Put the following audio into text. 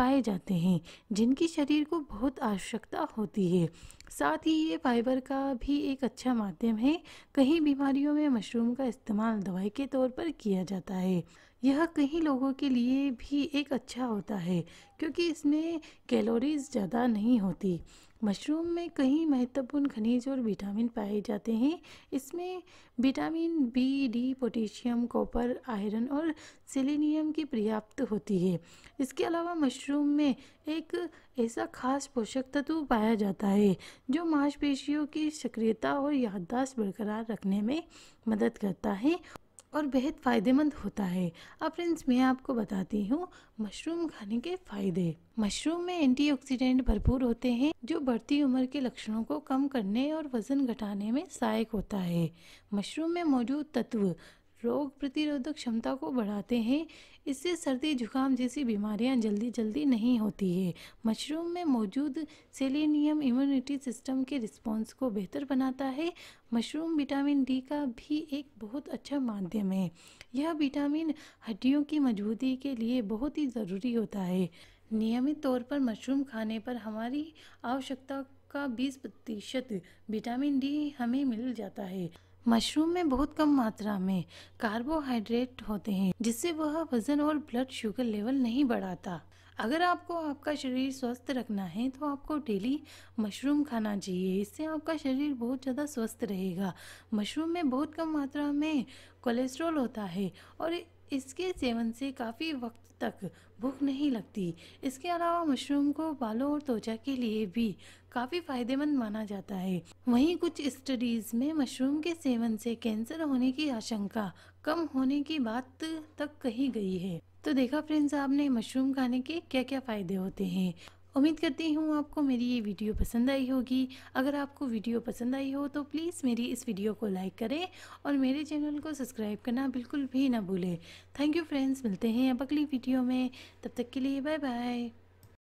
पाए जाते हैं जिनकी शरीर को बहुत आवश्यकता होती है साथ ही ये फाइबर का भी एक अच्छा माध्यम है कई बीमारियों में मशरूम का इस्तेमाल दवाई के तौर पर किया जाता है यह कई लोगों के लिए भी एक अच्छा होता है क्योंकि इसमें कैलोरीज ज़्यादा नहीं होती मशरूम में कई महत्वपूर्ण खनिज और विटामिन पाए जाते हैं इसमें vitamin B D potassium copper iron और सेलेनियम की पर्याप्त होती है इसके अलावा मशरूम में एक ऐसा खास पोषक तत्व पाया जाता है जो मांसपेशियों की सक्रियता और याददाश्त बरकरार रखने में मदद करता है और बेहद फ़ायदेमंद होता है अब फ्रेंड्स मैं आपको बताती हूँ मशरूम खाने के फ़ायदे मशरूम में एंटीऑक्सीडेंट भरपूर होते हैं जो बढ़ती उम्र के लक्षणों को कम करने और वज़न घटाने में सहायक होता है मशरूम में मौजूद तत्व रोग प्रतिरोधक क्षमता को बढ़ाते हैं इससे सर्दी जुकाम जैसी बीमारियां जल्दी जल्दी नहीं होती है मशरूम में मौजूद सेलेनियम इम्यूनिटी सिस्टम के रिस्पॉन्स को बेहतर बनाता है मशरूम विटामिन डी का भी एक बहुत अच्छा माध्यम है यह विटामिन हड्डियों की मजबूती के लिए बहुत ही ज़रूरी होता है नियमित तौर पर मशरूम खाने पर हमारी आवश्यकता का 20 प्रतिशत विटामिन डी हमें मिल जाता है मशरूम में बहुत कम मात्रा में कार्बोहाइड्रेट होते हैं जिससे वह वजन और ब्लड शुगर लेवल नहीं बढ़ाता अगर आपको आपका शरीर स्वस्थ रखना है तो आपको डेली मशरूम खाना चाहिए इससे आपका शरीर बहुत ज़्यादा स्वस्थ रहेगा मशरूम में बहुत कम मात्रा में कोलेस्ट्रॉल होता है और इसके सेवन से काफ़ी वक्त तक भूख नहीं लगती इसके अलावा मशरूम को बालों और त्वचा के लिए भी काफ़ी फायदेमंद माना जाता है वहीं कुछ स्टडीज़ में मशरूम के सेवन से कैंसर होने की आशंका कम होने की बात तक कही गई है तो देखा फ्रेंड्स आपने मशरूम खाने के क्या क्या फ़ायदे होते हैं उम्मीद करती हूँ आपको मेरी ये वीडियो पसंद आई होगी अगर आपको वीडियो पसंद आई हो तो प्लीज़ मेरी इस वीडियो को लाइक करें और मेरे चैनल को सब्सक्राइब करना बिल्कुल भी ना भूलें थैंक यू फ्रेंड्स मिलते हैं अब अगली वीडियो में तब तक के लिए बाय बाय